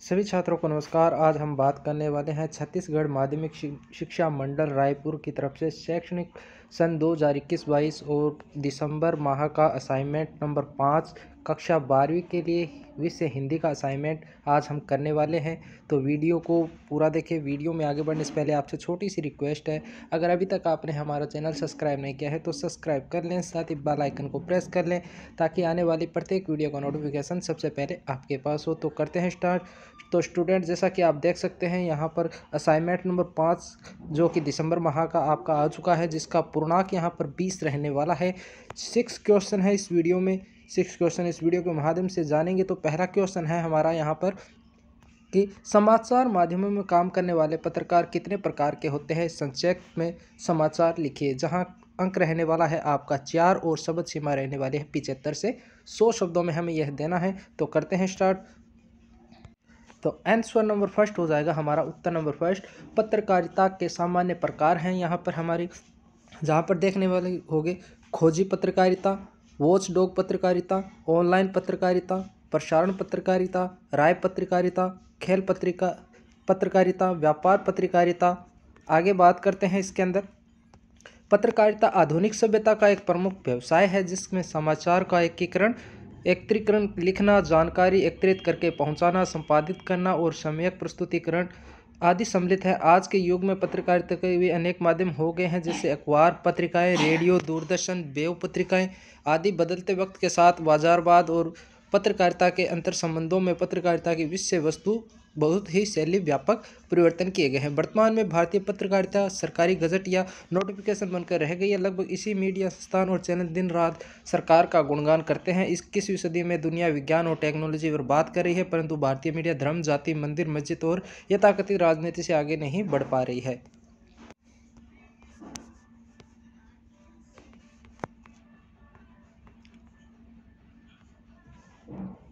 सभी छात्रों को नमस्कार आज हम बात करने वाले हैं छत्तीसगढ़ माध्यमिक शिक्षा मंडल रायपुर की तरफ से शैक्षणिक सन 2021-22 और दिसंबर माह का असाइनमेंट नंबर पाँच कक्षा बारहवीं के लिए विषय हिंदी का असाइनमेंट आज हम करने वाले हैं तो वीडियो को पूरा देखें वीडियो में आगे बढ़ने से पहले आपसे छोटी सी रिक्वेस्ट है अगर अभी तक आपने हमारा चैनल सब्सक्राइब नहीं किया है तो सब्सक्राइब कर लें साथ ही बेल आइकन को प्रेस कर लें ताकि आने वाली प्रत्येक वीडियो का नोटिफिकेशन सबसे पहले आपके पास हो तो करते हैं स्टार्ट तो स्टूडेंट जैसा कि आप देख सकते हैं यहाँ पर असाइनमेंट नंबर पाँच जो कि दिसंबर माह का आपका आ चुका है जिसका पूर्णांक यहाँ पर बीस रहने वाला है सिक्स क्वेश्चन है इस वीडियो में सिक्स क्वेश्चन इस वीडियो के माध्यम से जानेंगे तो पहला क्वेश्चन है हमारा यहाँ पर कि समाचार माध्यमों में काम करने वाले पत्रकार कितने प्रकार के होते हैं संक्षेप में समाचार लिखिए जहाँ अंक रहने वाला है आपका चार और शब्द सीमा रहने वाली है पिचहत्तर से सौ शब्दों में हमें यह देना है तो करते हैं स्टार्ट तो आंसर नंबर फर्स्ट हो जाएगा हमारा उत्तर नंबर फर्स्ट पत्रकारिता के सामान्य प्रकार हैं यहाँ पर हमारी जहाँ पर देखने वाले होंगे खोजी पत्रकारिता वॉच डॉग पत्रकारिता ऑनलाइन पत्रकारिता प्रसारण पत्रकारिता राय पत्रकारिता खेल पत्रिका पत्रकारिता व्यापार पत्रकारिता आगे बात करते हैं इसके अंदर पत्रकारिता आधुनिक सभ्यता का एक प्रमुख व्यवसाय है जिसमें समाचार का एकीकरण एकत्रीकरण लिखना जानकारी एकत्रित करके पहुंचाना संपादित करना और सम्यक प्रस्तुतिकरण आदि सम्मिलित है आज के युग में पत्रकारिता के भी अनेक माध्यम हो गए हैं जैसे अखबार पत्रिकाएं रेडियो दूरदर्शन वेव पत्रिकाएं आदि बदलते वक्त के साथ बाजारवाद और पत्रकारिता के अंतर संबंधों में पत्रकारिता की विषय वस्तु बहुत ही शैली व्यापक परिवर्तन किए गए हैं वर्तमान में भारतीय पत्रकारिता सरकारी गजट या नोटिफिकेशन बनकर रह गई है लगभग इसी मीडिया संस्थान और चैनल दिन रात सरकार का गुणगान करते हैं इस इक्कीसवीं सदी में दुनिया विज्ञान और टेक्नोलॉजी पर बात कर रही है परंतु भारतीय मीडिया धर्म जाति मंदिर मस्जिद और यथाकथित राजनीति से आगे नहीं बढ़ पा रही है Thank you.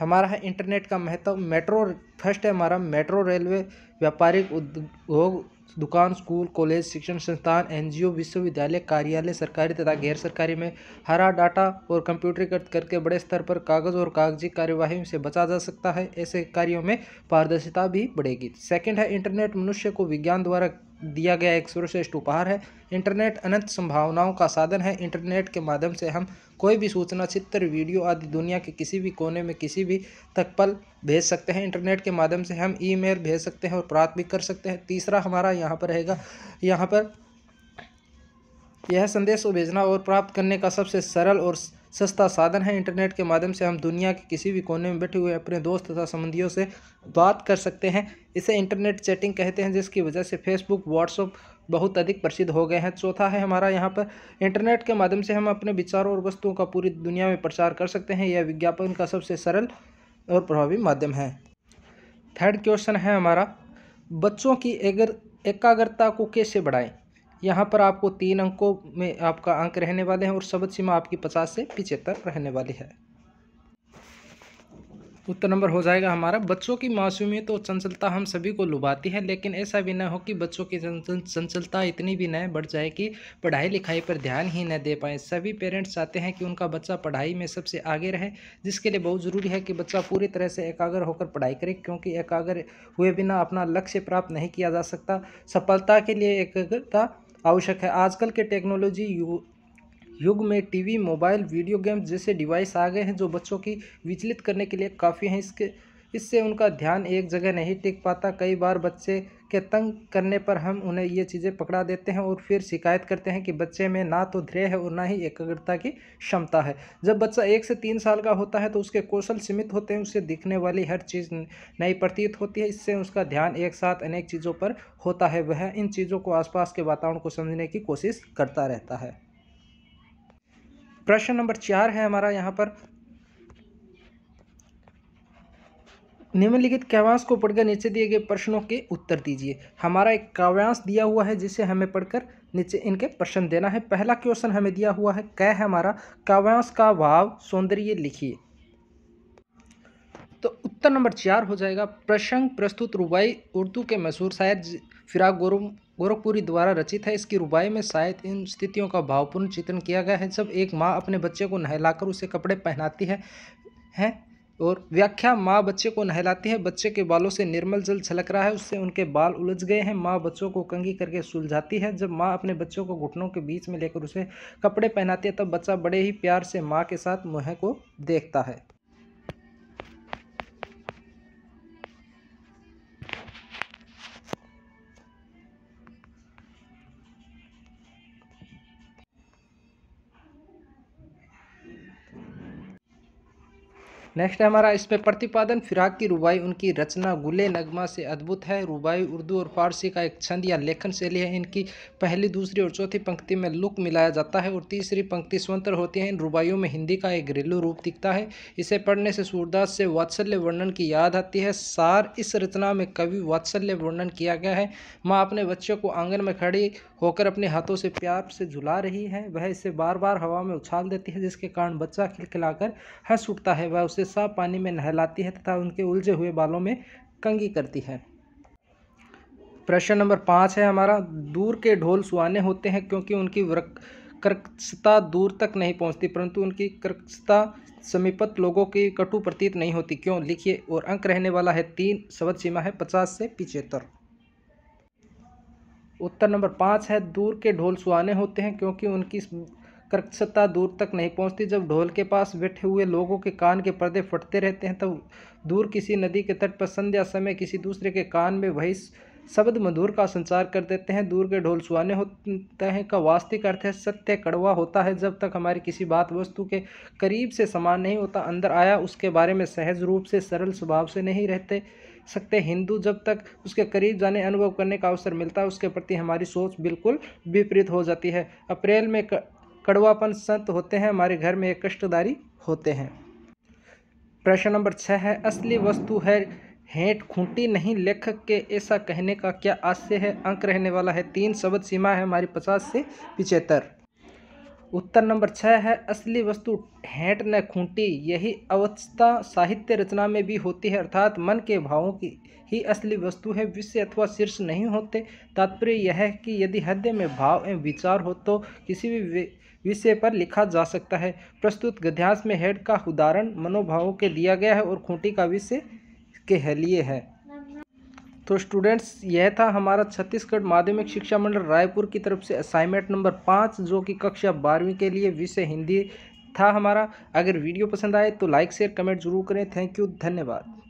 हमारा है इंटरनेट का महत्व मेट्रो फर्स्ट है हमारा मेट्रो रेलवे व्यापारिक उद्योग दुकान स्कूल कॉलेज शिक्षण संस्थान एनजीओ विश्वविद्यालय कार्यालय सरकारी तथा गैर सरकारी में हरा डाटा और कंप्यूटरीकृत करके बड़े स्तर पर कागज़ और कागजी कार्यवाही से बचा जा सकता है ऐसे कार्यों में पारदर्शिता भी बढ़ेगी सेकंड है इंटरनेट मनुष्य को विज्ञान द्वारा दिया गया एक सर्वश्रेष्ठ उपहार है इंटरनेट अनंत संभावनाओं का साधन है इंटरनेट के माध्यम से हम कोई भी सूचना चित्र वीडियो आदि दुनिया के किसी भी कोने में किसी भी तक पल भेज सकते हैं इंटरनेट के माध्यम से हम ईमेल भेज सकते हैं और प्राप्त भी कर सकते हैं तीसरा हमारा यहाँ पर रहेगा यहाँ पर यह संदेश को भेजना और प्राप्त करने का सबसे सरल और सस्ता साधन है इंटरनेट के माध्यम से हम दुनिया के किसी भी कोने में बैठे हुए अपने दोस्त तथा संबंधियों से बात कर सकते हैं इसे इंटरनेट चैटिंग कहते हैं जिसकी वजह से फेसबुक व्हाट्सअप बहुत अधिक प्रसिद्ध हो गए हैं चौथा है हमारा यहाँ पर इंटरनेट के माध्यम से हम अपने विचारों और वस्तुओं का पूरी दुनिया में प्रचार कर सकते हैं यह विज्ञापन का सबसे सरल और प्रभावी माध्यम है थर्ड क्वेश्चन है हमारा बच्चों की एकाग्रता को कैसे बढ़ाएं यहाँ पर आपको तीन अंकों में आपका अंक रहने वाले हैं और शब्द सीमा आपकी पचास से पिछहत्तर रहने वाली है उत्तर नंबर हो जाएगा हमारा बच्चों की मासूमियत और चंचलता हम सभी को लुभाती है लेकिन ऐसा भी न हो कि बच्चों की चंचलता इतनी भी न बढ़ जाए कि पढ़ाई लिखाई पर ध्यान ही न दे पाएँ सभी पेरेंट्स चाहते हैं कि उनका बच्चा पढ़ाई में सबसे आगे रहे जिसके लिए बहुत ज़रूरी है कि बच्चा पूरी तरह से एकाग्र होकर पढ़ाई करे क्योंकि एकाग्र हुए बिना अपना लक्ष्य प्राप्त नहीं किया जा सकता सफलता के लिए एकाग्रता आवश्यक है आजकल के टेक्नोलॉजी युग में टीवी मोबाइल वीडियो गेम जैसे डिवाइस आ गए हैं जो बच्चों की विचलित करने के लिए काफ़ी हैं इसके इससे उनका ध्यान एक जगह नहीं टिक पाता कई बार बच्चे के तंग करने पर हम उन्हें ये चीज़ें पकड़ा देते हैं और फिर शिकायत करते हैं कि बच्चे में ना तो ध्रेय है और ना ही एकाग्रता की क्षमता है जब बच्चा एक से तीन साल का होता है तो उसके कौशल सीमित होते हैं उसे दिखने वाली हर चीज़ नई प्रतीत होती है इससे उसका ध्यान एक साथ अनेक चीज़ों पर होता है वह इन चीज़ों को आसपास के वातावरण को समझने की कोशिश करता रहता है प्रश्न नंबर चार है हमारा यहाँ पर निम्नलिखित काव्यांश को पढ़कर नीचे दिए गए प्रश्नों के उत्तर दीजिए हमारा एक काव्यांश दिया हुआ है जिसे हमें पढ़कर नीचे इनके प्रश्न देना है पहला क्वेश्चन हमें दिया हुआ है कै है हमारा काव्यांश का भाव सौंदर्य लिखिए तो उत्तर नंबर चार हो जाएगा प्रसंग प्रस्तुत रुबाई उर्दू के मशहूर शायद फिराक गोरु गोरखपुरी द्वारा रचित है इसकी रुबाई में शायद इन स्थितियों का भावपूर्ण चित्रण किया गया है जब एक माँ अपने बच्चे को नहलाकर उसे कपड़े पहनाती है हैं और व्याख्या माँ बच्चे को नहलाती है बच्चे के बालों से निर्मल जल छलक रहा है उससे उनके बाल उलझ गए हैं माँ बच्चों को कंगी करके सुलझाती है जब माँ अपने बच्चों को घुटनों के बीच में लेकर उसे कपड़े पहनाती है तब बच्चा बड़े ही प्यार से माँ के साथ मुँह को देखता है नेक्स्ट है हमारा इसमें प्रतिपादन फिराक की रुबाई उनकी रचना गुले नगमा से अद्भुत है रुबाई उर्दू और फारसी का एक छंद या लेखन शैली है इनकी पहली दूसरी और चौथी पंक्ति में लुक मिलाया जाता है और तीसरी पंक्ति स्वतंत्र होती है इन रुबाइयों में हिंदी का एक घरेलू रूप दिखता है इसे पढ़ने से सूरदास से वात्सल्य वर्णन की याद आती है सार इस रचना में कवि वात्सल्य वर्णन किया गया है माँ अपने बच्चों को आंगन में खड़ी होकर अपने हाथों से प्यार से झुला रही है वह इसे बार बार हवा में उछाल देती है जिसके कारण बच्चा खिलखिलाकर हंस उठता है वह उसे साफ पानी में नहलाती है तथा उनके उलझे हुए बालों में कंगी करती है प्रश्न नंबर पाँच है हमारा दूर के ढोल सुहाने होते हैं क्योंकि उनकी वृक कर्कशता दूर तक नहीं पहुंचती परंतु उनकी कर्कशता समीपत लोगों की कटु प्रतीत नहीं होती क्यों लिखिए और अंक रहने वाला है तीन सवत सीमा है पचास से पिचहत्तर उत्तर नंबर पाँच है दूर के ढोल सुहाने होते हैं क्योंकि उनकी कर्कशता दूर तक नहीं पहुंचती जब ढोल के पास बैठे हुए लोगों के कान के पर्दे फटते रहते हैं तब दूर किसी नदी के तट पर संध्या समय किसी दूसरे के कान में वही शब्द मधुर का संचार कर देते हैं दूर के ढोल सुहाने होते हैं का वास्तविक अर्थ है सत्य कड़वा होता है जब तक हमारी किसी बात वस्तु के करीब से समान नहीं होता अंदर आया उसके बारे में सहज रूप से सरल स्वभाव से नहीं रहते सकते हिंदू जब तक उसके करीब जाने अनुभव करने का अवसर मिलता है उसके प्रति हमारी सोच बिल्कुल विपरीत हो जाती है अप्रैल में कर... कड़वापन संत होते हैं हमारे घर में एक कष्टदारी होते हैं प्रश्न नंबर छः है असली वस्तु है हेट खूंटी नहीं लेखक के ऐसा कहने का क्या आशय है अंक रहने वाला है तीन शब्द सीमा है हमारी पचास से पिचहत्तर उत्तर नंबर छः है असली वस्तु हैंट न खूंटी यही अवस्था साहित्य रचना में भी होती है अर्थात मन के भावों की ही असली वस्तु है विषय अथवा शीर्ष नहीं होते तात्पर्य यह है कि यदि हृदय में भाव एवं विचार हो तो किसी भी विषय पर लिखा जा सकता है प्रस्तुत गध्यांश में हेड का उदाहरण मनोभावों के दिया गया है और खूंटी का विषय के लिए है तो स्टूडेंट्स यह था हमारा छत्तीसगढ़ माध्यमिक शिक्षा मंडल रायपुर की तरफ से असाइनमेंट नंबर पाँच जो कि कक्षा बारहवीं के लिए विषय हिंदी था हमारा अगर वीडियो पसंद आए तो लाइक शेयर कमेंट जरूर करें थैंक यू धन्यवाद